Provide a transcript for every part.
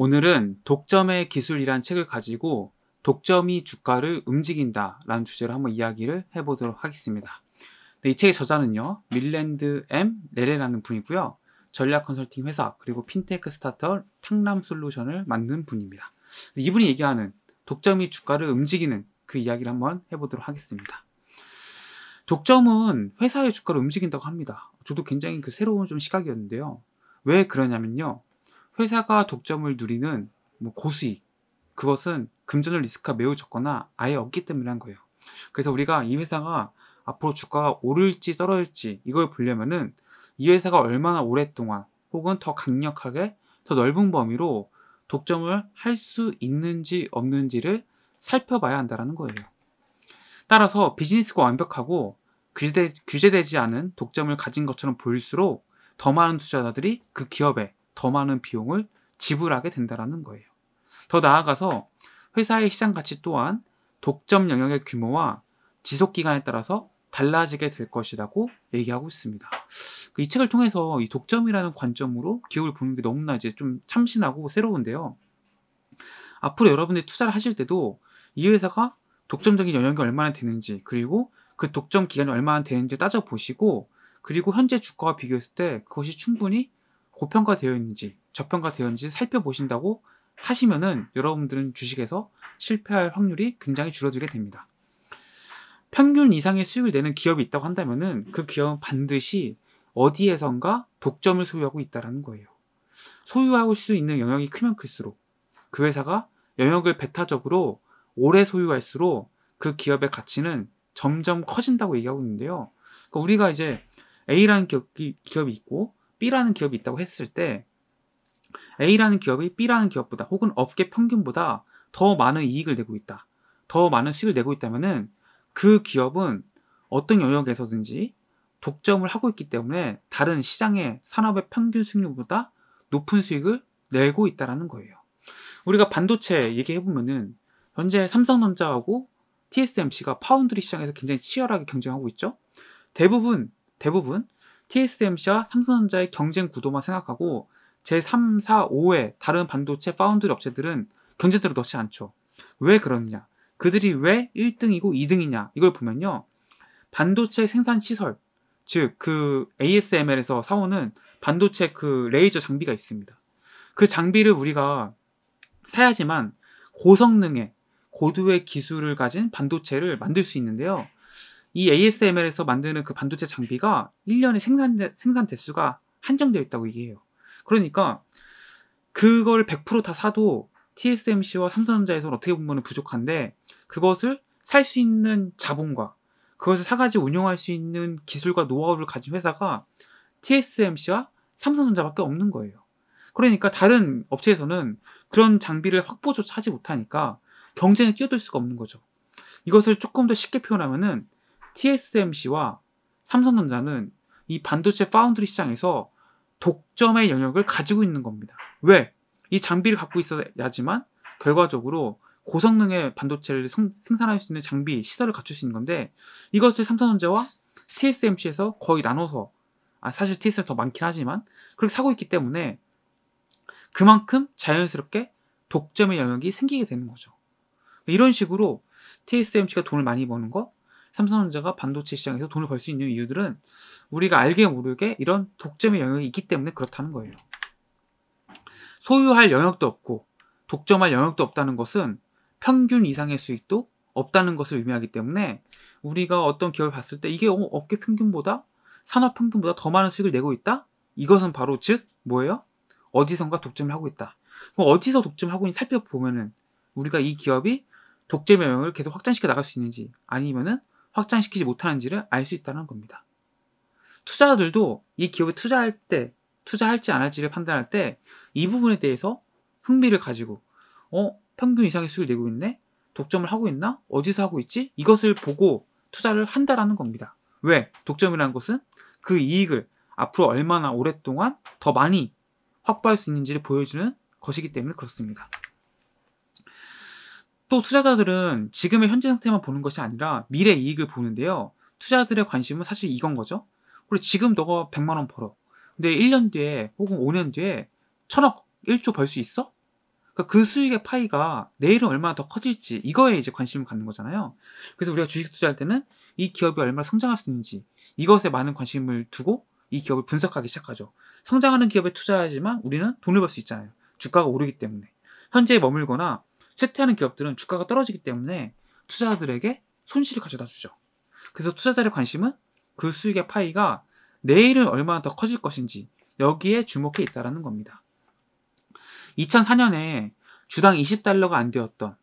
오늘은 독점의 기술이란 책을 가지고 독점이 주가를 움직인다 라는 주제로 한번 이야기를 해보도록 하겠습니다. 네, 이 책의 저자는요, 밀랜드 M. 레레라는 분이고요. 전략 컨설팅 회사, 그리고 핀테크 스타터업 탕남 솔루션을 만든 분입니다. 네, 이분이 얘기하는 독점이 주가를 움직이는 그 이야기를 한번 해보도록 하겠습니다. 독점은 회사의 주가를 움직인다고 합니다. 저도 굉장히 그 새로운 좀 시각이었는데요. 왜 그러냐면요. 회사가 독점을 누리는 뭐 고수익 그것은 금전적 리스크가 매우 적거나 아예 없기 때문이란 거예요. 그래서 우리가 이 회사가 앞으로 주가가 오를지 떨어질지 이걸 보려면은 이 회사가 얼마나 오랫동안 혹은 더 강력하게 더 넓은 범위로 독점을 할 수 있는지 없는지를 살펴봐야 한다는 거예요. 따라서 비즈니스가 완벽하고 규제되, 지 않은 독점을 가진 것처럼 보일수록 더 많은 투자자들이 그 기업에 더 많은 비용을 지불하게 된다라는 거예요. 더 나아가서 회사의 시장 가치 또한 독점 영역의 규모와 지속 기간에 따라서 달라지게 될 것이라고 얘기하고 있습니다. 그 이 책을 통해서 이 독점이라는 관점으로 기업을 보는 게 너무나 이제 좀 참신하고 새로운데요. 앞으로 여러분들이 투자를 하실 때도 이 회사가 독점적인 영역이 얼마나 되는지 그리고 그 독점 기간이 얼마나 되는지 따져보시고 그리고 현재 주가와 비교했을 때 그것이 충분히 고평가되어 있는지 저평가되어 있는지 살펴보신다고 하시면은 여러분들은 주식에서 실패할 확률이 굉장히 줄어들게 됩니다. 평균 이상의 수익을 내는 기업이 있다고 한다면은 그 기업은 반드시 어디에선가 독점을 소유하고 있다라는 거예요. 소유할 수 있는 영역이 크면 클수록 그 회사가 영역을 배타적으로 오래 소유할수록 그 기업의 가치는 점점 커진다고 얘기하고 있는데요. 그러니까 우리가 이제 A라는 기업이, 기업이 있고 B라는 기업이 있다고 했을 때 A라는 기업이 B라는 기업보다 혹은 업계 평균보다 더 많은 이익을 내고 있다. 더 많은 수익을 내고 있다면그 기업은 어떤 영역에서든지 독점을 하고 있기 때문에 다른 시장의 산업의 평균 수익률보다 높은 수익을 내고 있다라는 거예요. 우리가 반도체 얘기해 보면은 현재 삼성전자하고 TSMC가 파운드리 시장에서 굉장히 치열하게 경쟁하고 있죠. 대부분 대부분 TSMC와 삼성전자의 경쟁 구도만 생각하고 제3, 4, 5의 다른 반도체 파운드리 업체들은 경쟁대로 넣지 않죠. 왜 그러느냐? 그들이 왜 1등이고 2등이냐? 이걸 보면요. 반도체 생산 시설, 즉 그 ASML에서 사오는 반도체 그 레이저 장비가 있습니다. 그 장비를 우리가 사야지만 고성능의 고도의 기술을 가진 반도체를 만들 수 있는데요. 이 ASML에서 만드는 그 반도체 장비가 1년에 생산, 생산 대수가 한정되어 있다고 얘기해요. 그러니까 그걸 100%다 사도 TSMC와 삼성전자에서는 어떻게 보면 부족한데 그것을 살 수 있는 자본과 그것을 사가지 운영할 수 있는 기술과 노하우를 가진 회사가 TSMC와 삼성전자밖에 없는 거예요. 그러니까 다른 업체에서는 그런 장비를 확보조차 하지 못하니까 경쟁에 뛰어들 수가 없는 거죠. 이것을 조금 더 쉽게 표현하면은 TSMC와 삼성전자는 이 반도체 파운드리 시장에서 독점의 영역을 가지고 있는 겁니다. 왜? 이 장비를 갖고 있어야지만 결과적으로 고성능의 반도체를 생산할 수 있는 장비, 시설을 갖출 수 있는 건데 이것을 삼성전자와 TSMC에서 거의 나눠서 아, 사실 TSMC 더 많긴 하지만 그렇게 사고 있기 때문에 그만큼 자연스럽게 독점의 영역이 생기게 되는 거죠. 이런 식으로 TSMC가 돈을 많이 버는 거, 삼성전자가 반도체 시장에서 돈을 벌 수 있는 이유들은 우리가 알게 모르게 이런 독점의 영역이 있기 때문에 그렇다는 거예요. 소유할 영역도 없고 독점할 영역도 없다는 것은 평균 이상의 수익도 없다는 것을 의미하기 때문에 우리가 어떤 기업을 봤을 때 이게 어, 업계 평균보다 산업 평균보다 더 많은 수익을 내고 있다? 이것은 바로 즉 뭐예요? 어디선가 독점을 하고 있다. 그럼 어디서 독점을 하고 있는지 살펴보면은 우리가 이 기업이 독점 영역을 계속 확장시켜 나갈 수 있는지 아니면은 확장시키지 못하는지를 알 수 있다는 겁니다. 투자자들도 이 기업에 투자할 때, 투자할지 안 할지를 판단할 때 이 부분에 대해서 흥미를 가지고, 어, 평균 이상의 수익을 내고 있네? 독점을 하고 있나? 어디서 하고 있지? 이것을 보고 투자를 한다라는 겁니다. 왜? 독점이라는 것은 그 이익을 앞으로 얼마나 오랫동안 더 많이 확보할 수 있는지를 보여주는 것이기 때문에 그렇습니다. 또 투자자들은 지금의 현재 상태만 보는 것이 아니라 미래 이익을 보는데요. 투자자들의 관심은 사실 이건 거죠. 그리고 지금 너가 100만 원 벌어. 근데 1년 뒤에 혹은 5년 뒤에 1 천억, 1조 벌 수 있어? 그러니까 그 수익의 파이가 내일은 얼마나 더 커질지 이거에 이제 관심을 갖는 거잖아요. 그래서 우리가 주식 투자할 때는 이 기업이 얼마나 성장할 수 있는지 이것에 많은 관심을 두고 이 기업을 분석하기 시작하죠. 성장하는 기업에 투자하지만 우리는 돈을 벌 수 있잖아요. 주가가 오르기 때문에. 현재에 머물거나 쇠퇴하는 기업들은 주가가 떨어지기 때문에 투자자들에게 손실을 가져다 주죠. 그래서 투자자의 관심은 그 수익의 파이가 내일은 얼마나 더 커질 것인지 여기에 주목해 있다라는 겁니다. 2004년에 주당 20달러가 안 되었던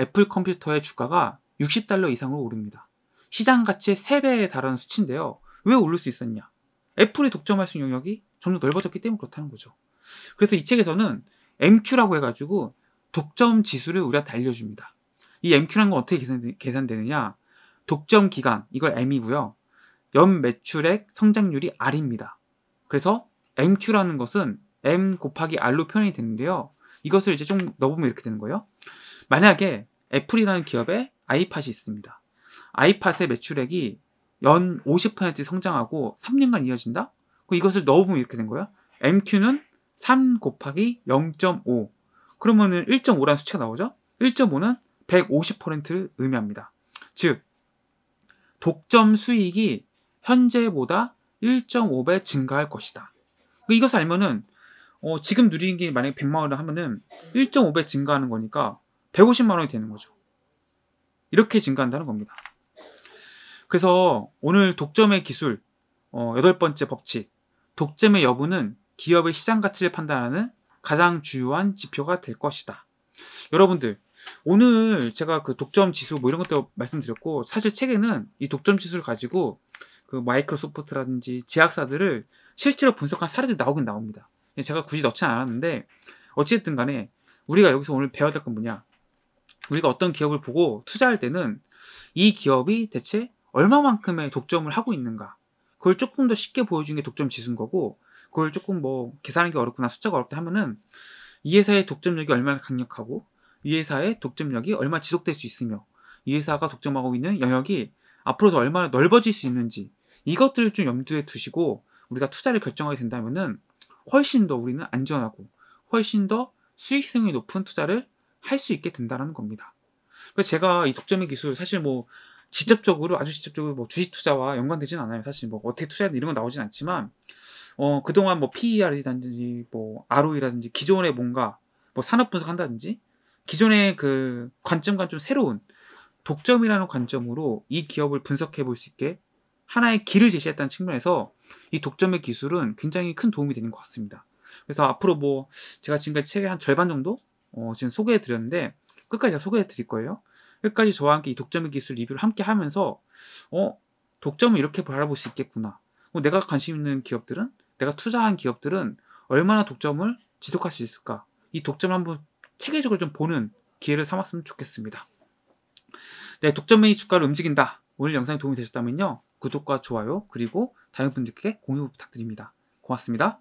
애플 컴퓨터의 주가가 60달러 이상으로 오릅니다. 시장 가치의 3배에 달하는 수치인데요. 왜 오를 수 있었냐? 애플이 독점할 수 있는 영역이 점점 넓어졌기 때문에 그렇다는 거죠. 그래서 이 책에서는 MQ라고 해가지고 독점 지수를 우리가달려줍니다이 MQ라는 건 어떻게 계산, 되느냐 독점 기간, 이걸 M이고요. 연 매출액 성장률이 R입니다. 그래서 MQ라는 것은 M 곱하기 R로 표현이 되는데요. 이것을 이제 좀 넣어보면 이렇게 되는 거예요. 만약에 애플이라는 기업에 아이팟이 있습니다. 아이팟의 매출액이 연 50% 성장하고 3년간 이어진다? 그럼 이것을 넣어보면 이렇게 된 거예요. MQ는 3 곱하기 0.5 그러면은 1.5라는 수치가 나오죠? 1.5는 150%를 의미합니다. 즉, 독점 수익이 현재보다 1.5배 증가할 것이다. 그러니까 이것을 알면은 어, 지금 누리는 게 만약에 100만 원을 하면은 1.5배 증가하는 거니까 150만 원이 되는 거죠. 이렇게 증가한다는 겁니다. 그래서 오늘 독점의 기술 어, 여덟 번째 법칙 독점의 여부는 기업의 시장 가치를 판단하는 가장 주요한 지표가 될 것이다. 여러분들 오늘 제가 그 독점 지수 뭐 이런 것도 말씀드렸고 사실 책에는 이 독점 지수를 가지고 그 마이크로소프트라든지 제약사들을 실제로 분석한 사례들이 나오긴 나옵니다. 예, 제가 굳이 넣진 않았는데 어쨌든 간에 우리가 여기서 오늘 배워야 될 건 뭐냐 우리가 어떤 기업을 보고 투자할 때는 이 기업이 대체 얼마만큼의 독점을 하고 있는가 그걸 조금 더 쉽게 보여주는 게 독점 지수인 거고 그걸 조금 뭐 계산하기 어렵구나 숫자가 어렵다 하면은 이 회사의 독점력이 얼마나 강력하고 이 회사의 독점력이 얼마 지속될 수 있으며 이 회사가 독점하고 있는 영역이 앞으로도 얼마나 넓어질 수 있는지 이것들을 좀 염두에 두시고 우리가 투자를 결정하게 된다면은 훨씬 더 우리는 안전하고 훨씬 더 수익성이 높은 투자를 할 수 있게 된다는 겁니다. 그래서 제가 이 독점의 기술 사실 뭐 직접적으로 아주 직접적으로 뭐 주식 투자와 연관되진 않아요. 사실 뭐 어떻게 투자해 이런 건 나오진 않지만 어, 그동안 뭐 PER이라든지 뭐 ROE라든지 기존의 뭔가 뭐 산업 분석한다든지 기존의 그 관점과 좀 새로운 독점이라는 관점으로 이 기업을 분석해 볼 수 있게 하나의 길을 제시했다는 측면에서 이 독점의 기술은 굉장히 큰 도움이 되는 것 같습니다. 그래서 앞으로 뭐 제가 지금까지 책의 한 절반 정도 어, 지금 소개해 드렸는데 끝까지 제가 소개해 드릴 거예요. 끝까지 저와 함께 이 독점의 기술 리뷰를 함께 하면서 어 독점을 이렇게 바라볼 수 있겠구나. 어, 내가 관심 있는 기업들은 내가 투자한 기업들은 얼마나 독점을 지속할 수 있을까? 이 독점을 한번 체계적으로 좀 보는 기회를 삼았으면 좋겠습니다. 네, 독점 매이 주가를 움직인다. 오늘 영상이 도움이 되셨다면요. 구독과 좋아요 그리고 다른 분들께 공유 부탁드립니다. 고맙습니다.